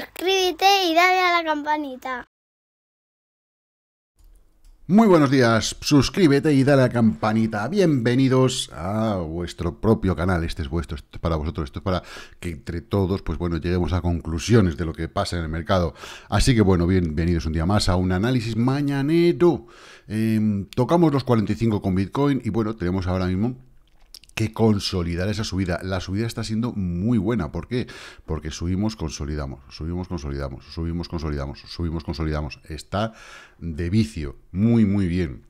suscríbete y dale a la campanita. Muy buenos días, suscríbete y dale a la campanita. Bienvenidos a vuestro propio canal. Este es vuestro, esto es para vosotros, esto es para que entre todos, pues bueno, lleguemos a conclusiones de lo que pasa en el mercado. Así que bueno, bienvenidos un día más a un análisis mañanero. Em, tocamos los 45 con Bitcoin y bueno, tenemos ahora mismo que consolidar esa subida. La subida está siendo muy buena. ¿Por qué? Porque subimos, consolidamos, subimos, consolidamos, subimos, consolidamos, subimos, consolidamos. Está de vicio. Muy, muy bien.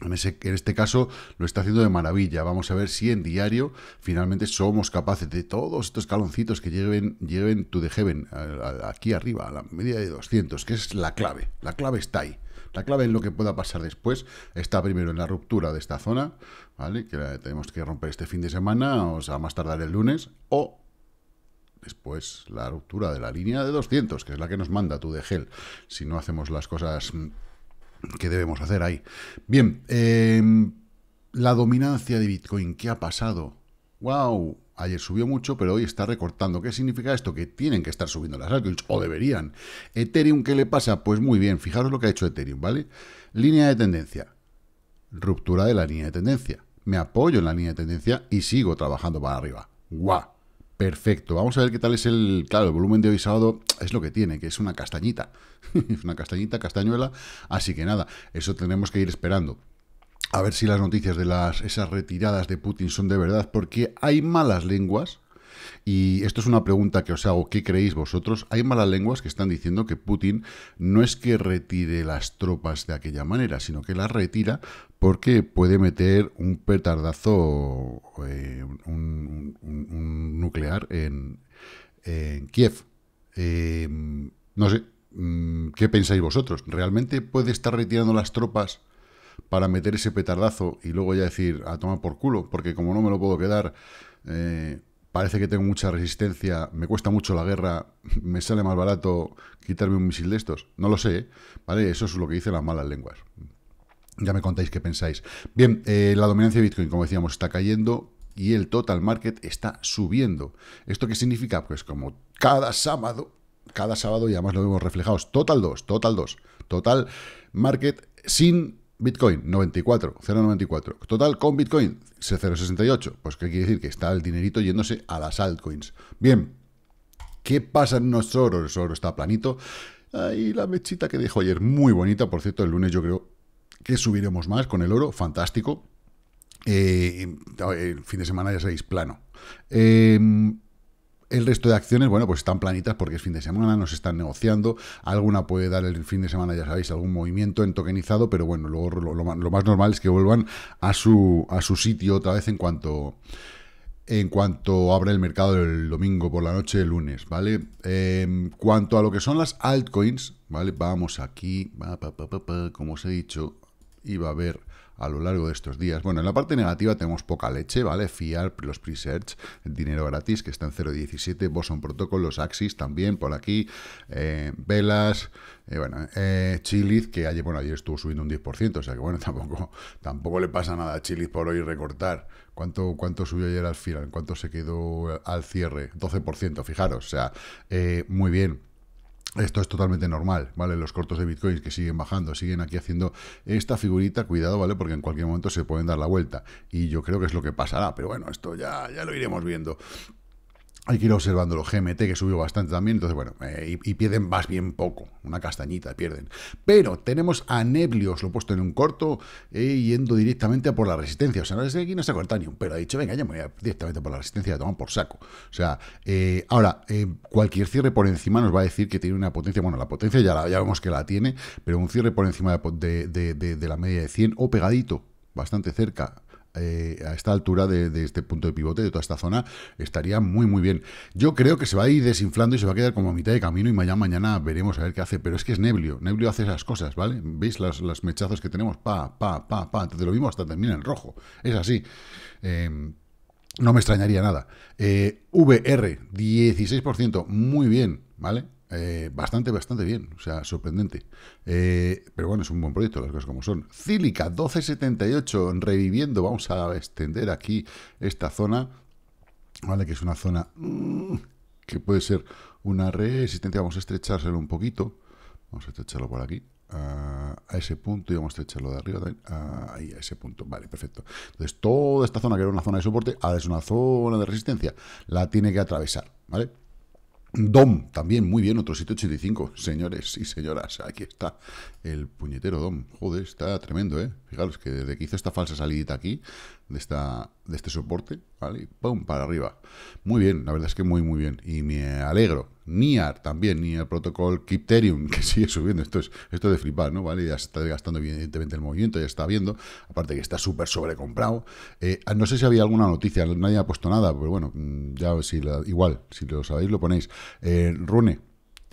En, en, este caso lo está haciendo de maravilla. Vamos a ver si en diario finalmente somos capaces de todos estos caloncitos que lleven, lleven to the heaven, aquí arriba, a la media de 200, que es la clave. La clave está ahí. La clave en lo que pueda pasar después está primero en la ruptura de esta zona, ¿vale? Que tenemos que romper este fin de semana, o sea, más tardar el lunes, o después la ruptura de la línea de 200, que es la que nos manda tu de gel, si no hacemos las cosas mm, que debemos hacer ahí. Bien, eh, la dominancia de Bitcoin, ¿qué ha pasado? wow, ayer subió mucho, pero hoy está recortando. ¿Qué significa esto? Que tienen que estar subiendo las altcoins, o deberían. Ethereum, ¿qué le pasa? Pues muy bien, fijaros lo que ha hecho Ethereum, ¿vale? Línea de tendencia, ruptura de la línea de tendencia. Me apoyo en la línea de tendencia y sigo trabajando para arriba. ¡Guau! Perfecto, vamos a ver qué tal es el... Claro, el volumen de hoy sábado es lo que tiene, que es una castañita. es una castañita, castañuela. Así que nada, eso tenemos que ir esperando a ver si las noticias de las, esas retiradas de Putin son de verdad, porque hay malas lenguas, y esto es una pregunta que os hago, ¿qué creéis vosotros? Hay malas lenguas que están diciendo que Putin no es que retire las tropas de aquella manera, sino que las retira porque puede meter un petardazo, eh, un, nuclear en, Kiev. Em, no sé, mm, ¿qué pensáis vosotros? ¿Realmente puede estar retirando las tropas? para meter ese petardazo y luego ya decir, a tomar por culo, porque como no me lo puedo quedar, eh, parece que tengo mucha resistencia, me cuesta mucho la guerra, me sale más barato quitarme un misil de estos. No lo sé, ¿eh? ¿vale? Eso es lo que dicen las malas lenguas. Ya me contáis qué pensáis. Bien, eh, la dominancia de Bitcoin, como decíamos, está cayendo y el total market está subiendo. ¿Esto qué significa? Pues como cada sábado, cada sábado y además lo vemos reflejados, total 2, total 2, total market sin Bitcoin 94, 0.94. Total con Bitcoin 0.68. Pues qué quiere decir que está el dinerito yéndose a las altcoins. Bien, ¿qué pasa en nuestro oro? El oro está planito. Ahí la mechita que dejó ayer, muy bonita. Por cierto, el lunes yo creo que subiremos más con el oro. Fantástico. Eh, el fin de semana ya sabéis, plano. Em, el resto de acciones, bueno, pues están planitas porque es fin de semana, nos están negociando, alguna puede dar el fin de semana, ya sabéis, algún movimiento en tokenizado, pero bueno, luego lo, más normal es que vuelvan a su, a su sitio otra vez en cuanto en cuanto abra el mercado el domingo por la noche, el lunes, ¿vale? Em, cuanto a lo que son las altcoins, ¿vale? Vamos aquí, como os he dicho, iba a haber a lo largo de estos días. Bueno, en la parte negativa tenemos poca leche, ¿vale? Fiat, los pre-search, dinero gratis, que está en 0.17, Boson Protocol, los Axis también por aquí, eh, Velas, eh, bueno, eh, Chiliz, que ayer, bueno, ayer estuvo subiendo un 10%, o sea que bueno, tampoco, tampoco le pasa nada a Chiliz por hoy recortar. ¿Cuánto, ¿Cuánto subió ayer al final? ¿Cuánto se quedó al cierre? 12%, fijaros, o sea, eh, muy bien. Esto es totalmente normal, ¿vale? Los cortos de bitcoins que siguen bajando, siguen aquí haciendo esta figurita, cuidado, ¿vale? Porque en cualquier momento se pueden dar la vuelta. Y yo creo que es lo que pasará, pero bueno, esto ya, ya lo iremos viendo. Hay que ir observando los GMT, que subió bastante también, entonces, bueno, eh, y, pierden más bien poco. Una castañita, pierden. Pero tenemos a Neblios, lo he puesto en un corto, eh, yendo directamente a por la resistencia. O sea, no desde aquí no se corta ni un, pero ha dicho, venga, ya me voy directamente por la resistencia, la toman por saco. O sea, eh, ahora, cualquier cierre por encima nos va a decir que tiene una potencia. Bueno, la potencia ya, la, ya vemos que la tiene, pero un cierre por encima de, de la media de 100 o pegadito, bastante cerca, eh, a esta altura de, este punto de pivote, de toda esta zona, estaría muy, muy bien. Yo creo que se va a ir desinflando y se va a quedar como a mitad de camino y mañana, mañana veremos a ver qué hace. Pero es que es Neblio. Neblio hace esas cosas, ¿vale? ¿Veis los las mechazos que tenemos? Pa, pa, pa, pa. Entonces lo vimos hasta también en rojo. Es así. Em, no me extrañaría nada. Eh, VR, 16%. Muy bien, ¿vale? Eh, bastante, bastante bien, o sea, sorprendente. Eh, pero bueno, es un buen proyecto, las cosas como son. Cílica 1278, reviviendo, vamos a extender aquí esta zona, ¿vale? Que es una zona mm, que puede ser una resistencia, vamos a estrechárselo un poquito, vamos a estrecharlo por aquí, a, ese punto y vamos a estrecharlo de arriba también, ahí, a ese punto, vale, perfecto. Entonces, toda esta zona que era una zona de soporte, ahora es una zona de resistencia, la tiene que atravesar, ¿vale? Dom, también, muy bien, otro 785. Señores y señoras, aquí está el puñetero Dom. Joder, está tremendo, ¿eh? Fijaros que desde que hizo esta falsa salidita aquí, de, esta, de este soporte, ¿vale? ¡pum! para arriba. Muy bien, la verdad es que muy, muy bien. Y me alegro. NIAR también, el Protocol, Kipterium, que sigue subiendo. Esto es esto de flipar, ¿no? ¿Vale? Ya se está desgastando evidentemente el movimiento, ya está viendo. Aparte que está súper sobrecomprado. Eh, ah, no sé si había alguna noticia, nadie ha puesto nada, pero bueno, mm, ya si igual, si lo sabéis lo ponéis. Eh, Rune,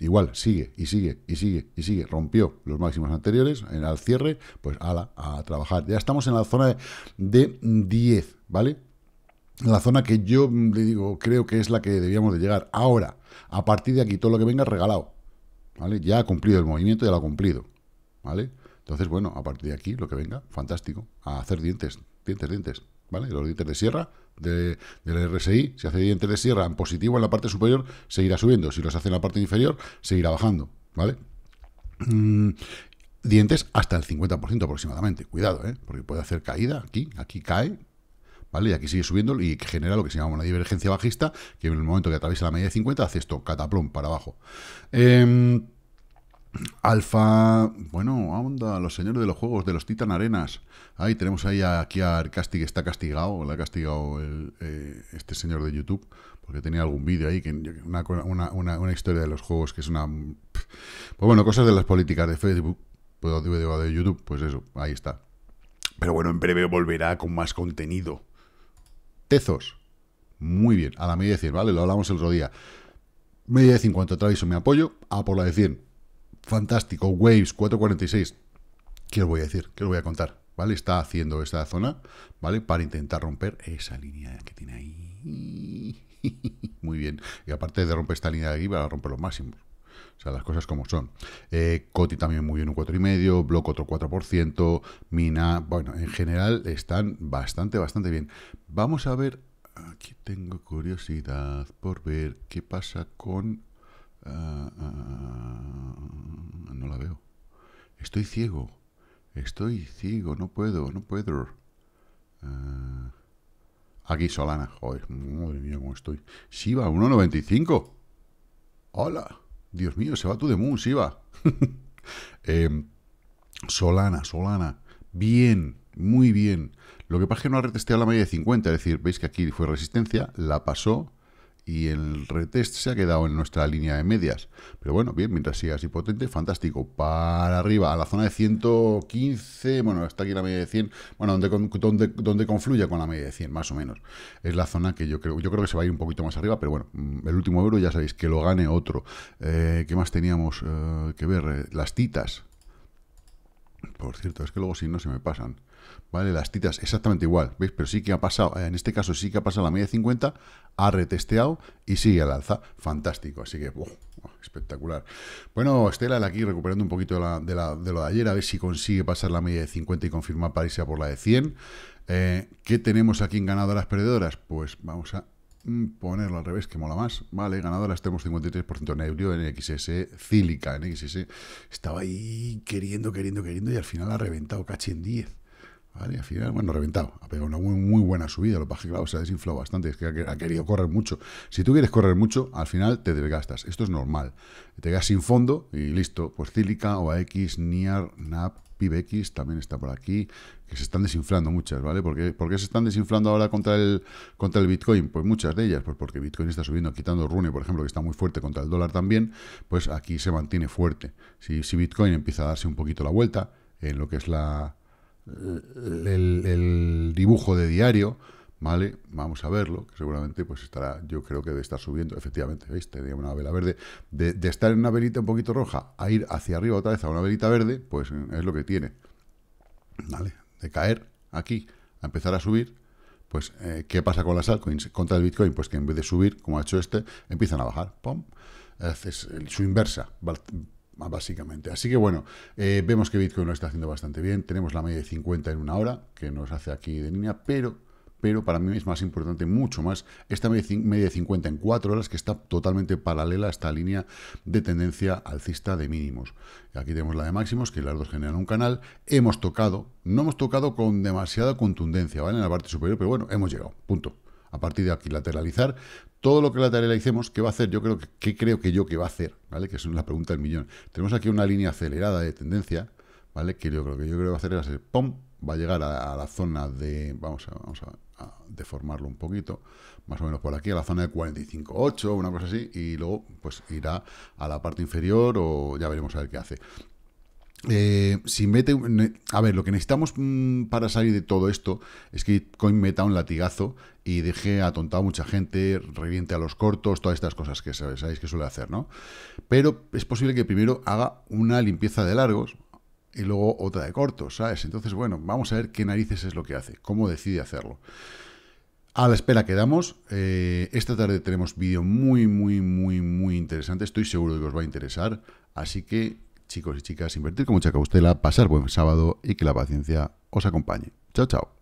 Igual, sigue y sigue y sigue y sigue. Rompió los máximos anteriores en al cierre, pues ala, a trabajar. Ya estamos en la zona de, de 10, ¿vale? La zona que yo mm, le digo, creo que es la que debíamos de llegar. Ahora, a partir de aquí, todo lo que venga regalado. ¿Vale? Ya ha cumplido el movimiento, ya lo ha cumplido. ¿Vale? Entonces, bueno, a partir de aquí, lo que venga, fantástico. A hacer dientes, dientes, dientes. Los dientes de sierra del RSI, si hace dientes de sierra en positivo en la parte superior, seguirá subiendo. Si los hace en la parte inferior, seguirá bajando, ¿vale? Mm, dientes hasta el 50% aproximadamente. Cuidado, ¿eh? Porque puede hacer caída aquí, aquí cae, ¿vale? Y aquí sigue subiendo y genera lo que se llama una divergencia bajista, que en el momento que atraviesa la media de 50 hace esto, cataplón para abajo. Em, Alfa, bueno, onda, los señores de los juegos, de los Titan Arenas. Ahí tenemos ahí a, aquí a que está castigado, le ha castigado eh, este señor de YouTube, porque tenía algún vídeo ahí, que una, historia de los juegos que es una... Pues bueno, cosas de las políticas de Facebook, de YouTube, pues eso, ahí está. Pero bueno, en breve volverá con más contenido. Tezos, muy bien, a la media de 100, ¿vale? Lo hablamos el otro día. Media de 50, Travis, me apoyo, a por la de 100 fantástico, Waves 446. ¿Qué os voy a decir? ¿Qué os voy a contar? ¿Vale? Está haciendo esta zona, ¿vale? Para intentar romper esa línea que tiene ahí. Muy bien. Y aparte de romper esta línea de aquí, a romper los máximos. O sea, las cosas como son. Eh, Coti también muy bien, un 4,5%, Block otro 4%, Mina, bueno, en general están bastante, bastante bien. Vamos a ver, aquí tengo curiosidad por ver qué pasa con Ah, ah, ah, no la veo. Estoy ciego. Estoy ciego. No puedo, no puedo. aquí Solana. Joder, madre mía, cómo estoy. Shiva, 1.95. Hola. Dios mío, se va tú de moon, Shiva. Eh, Solana, Solana. Bien, muy bien. Lo que pasa es que no ha retesteado la media de 50. Es decir, veis que aquí fue resistencia, la pasó y el retest se ha quedado en nuestra línea de medias. Pero bueno, bien, mientras siga así potente, fantástico. Para arriba, a la zona de 115, bueno, está aquí la media de 100, bueno, donde, donde, donde confluya con la media de 100, más o menos. Es la zona que yo creo, yo creo que se va a ir un poquito más arriba, pero bueno, mm, el último euro ya sabéis, que lo gane otro. Eh, ¿Qué más teníamos eh, que ver? Eh, las titas, por cierto, es que luego si no se me pasan. Vale, las titas exactamente igual, ¿veis? Pero sí que ha pasado, eh, en este caso sí que ha pasado la media de 50, ha retesteado y sigue al alza. Fantástico, así que espectacular. Bueno, Estela aquí recuperando un poquito de, la, de, lo de ayer, a ver si consigue pasar la media de 50 y confirmar para irse a por la de 100. Eh, ¿Qué tenemos aquí en ganadoras perdedoras? Pues vamos a Mm, ponerlo al revés, que mola más. Vale, ganadora tenemos 53% en ebrio, en XS, cílica en XS. Estaba ahí queriendo, queriendo, queriendo y al final ha reventado caché en 10. ¿vale? Al final, bueno, reventado. Ha pegado una muy, buena subida. Lo paje claro, se ha desinflado bastante. Es que ha querido correr mucho. Si tú quieres correr mucho, al final te desgastas. Esto es normal. Te quedas sin fondo y listo. Pues Cílica, OAX, NIAR, NAP, PIBX también está por aquí. Que se están desinflando muchas, ¿vale? ¿Por qué, se están desinflando ahora contra el, contra el Bitcoin? Pues muchas de ellas. Pues porque Bitcoin está subiendo, quitando Rune, por ejemplo, que está muy fuerte contra el dólar también. Pues aquí se mantiene fuerte. Si, si Bitcoin empieza a darse un poquito la vuelta en lo que es la el, dibujo de diario, ¿vale? Vamos a verlo, que seguramente pues estará, yo creo que debe estar subiendo, efectivamente, ¿veis? Tenía una vela verde. De, estar en una velita un poquito roja a ir hacia arriba otra vez a una velita verde, pues es lo que tiene, ¿vale? De caer aquí a empezar a subir, pues, eh, ¿qué pasa con las altcoins contra el Bitcoin? Pues que en vez de subir, como ha hecho este, empiezan a bajar. ¡Pum! es su inversa. Ah, básicamente. Así que bueno, eh, vemos que Bitcoin lo está haciendo bastante bien. Tenemos la media de 50 en una hora, que nos hace aquí de línea, pero, pero para mí es más importante, mucho más, esta media de 50 en cuatro horas, que está totalmente paralela a esta línea de tendencia alcista de mínimos. Aquí tenemos la de máximos, que las dos generan un canal. Hemos tocado, no hemos tocado con demasiada contundencia, ¿vale? En la parte superior, pero bueno, hemos llegado, punto a partir de aquí lateralizar todo lo que lateralicemos, ¿qué va a hacer? Yo creo que, creo que yo que va a hacer? ¿Vale? Que es la pregunta del millón. Tenemos aquí una línea acelerada de tendencia, ¿vale? Que yo creo que yo creo que va a hacer es ¡pum! va a llegar a, la zona de, vamos, a, deformarlo un poquito, más o menos por aquí, a la zona de 45.8, una cosa así, y luego pues irá a la parte inferior o ya veremos a ver qué hace. Eh, si mete. A ver, lo que necesitamos mm, para salir de todo esto es que Coin meta un latigazo y deje atontado a mucha gente, reviente a los cortos, todas estas cosas que sabes, sabéis que suele hacer, ¿no? Pero es posible que primero haga una limpieza de largos y luego otra de cortos, ¿sabes? Entonces, bueno, vamos a ver qué narices es lo que hace, cómo decide hacerlo. A la espera quedamos. Eh, esta tarde tenemos vídeo muy, muy, muy, muy interesante. Estoy seguro de que os va a interesar. Así que chicos y chicas, invertir con mucha cautela, pasar buen sábado y que la paciencia os acompañe. Chao, chao.